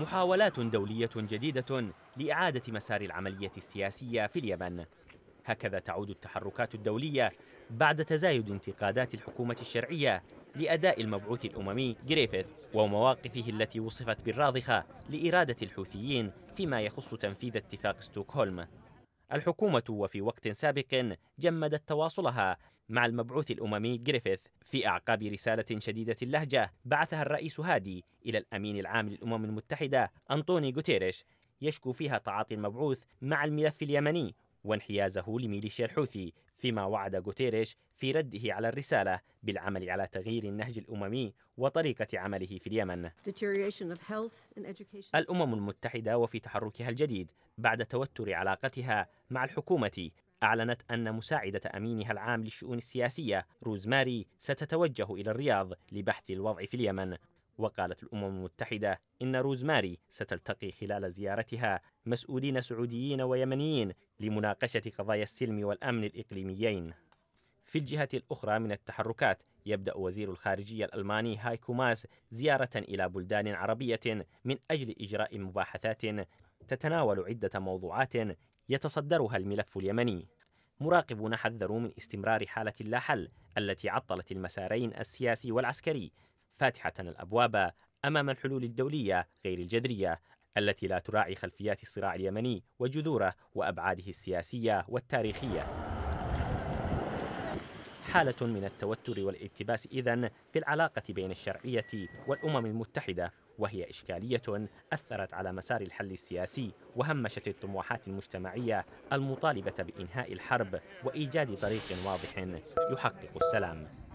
محاولات دولية جديدة لإعادة مسار العملية السياسية في اليمن هكذا تعود التحركات الدولية بعد تزايد انتقادات الحكومة الشرعية لأداء المبعوث الأممي جريفيث ومواقفه التي وصفت بالراضخة لإرادة الحوثيين فيما يخص تنفيذ اتفاق ستوكهولم الحكومة وفي وقت سابق جمدت تواصلها مع المبعوث الأممي جريفيث في أعقاب رسالة شديدة اللهجة بعثها الرئيس هادي إلى الأمين العام للأمم المتحدة أنطوني غوتيريش يشكو فيها تعاطي المبعوث مع الملف اليمني وانحيازه لميليشيا الحوثي فيما وعد غوتيريش في رده على الرسالة بالعمل على تغيير النهج الأممي وطريقة عمله في اليمن الأمم المتحدة وفي تحركها الجديد بعد توتر علاقتها مع الحكومة أعلنت أن مساعدة أمينها العام للشؤون السياسية روزماري ستتوجه إلى الرياض لبحث الوضع في اليمن وقالت الأمم المتحدة إن روزماري ستلتقي خلال زيارتها مسؤولين سعوديين ويمنيين لمناقشة قضايا السلم والأمن الإقليميين. في الجهة الأخرى من التحركات يبدأ وزير الخارجية الألماني هايكو ماس زيارة إلى بلدان عربية من أجل إجراء مباحثات تتناول عدة موضوعات يتصدرها الملف اليمني. مراقبون حذروا من استمرار حالة اللا حل التي عطلت المسارين السياسي والعسكري فاتحة الأبواب أمام الحلول الدولية غير الجذرية التي لا تراعي خلفيات الصراع اليمني وجذوره وأبعاده السياسية والتاريخية حالة من التوتر والالتباس إذن في العلاقة بين الشرعية والأمم المتحدة وهي إشكالية أثرت على مسار الحل السياسي وهمشت الطموحات المجتمعية المطالبة بإنهاء الحرب وإيجاد طريق واضح يحقق السلام